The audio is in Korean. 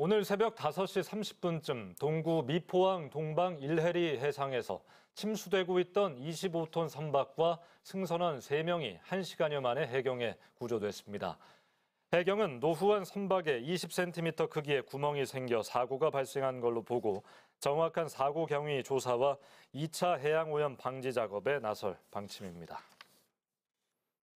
오늘 새벽 5시 30분쯤 동구 미포항 동방 일해리 해상에서 침수되고 있던 25톤 선박과 승선원 3명이 1시간여 만에 해경에 구조됐습니다. 해경은 노후한 선박에 20cm 크기의 구멍이 생겨 사고가 발생한 걸로 보고 정확한 사고 경위 조사와 2차 해양오염 방지 작업에 나설 방침입니다.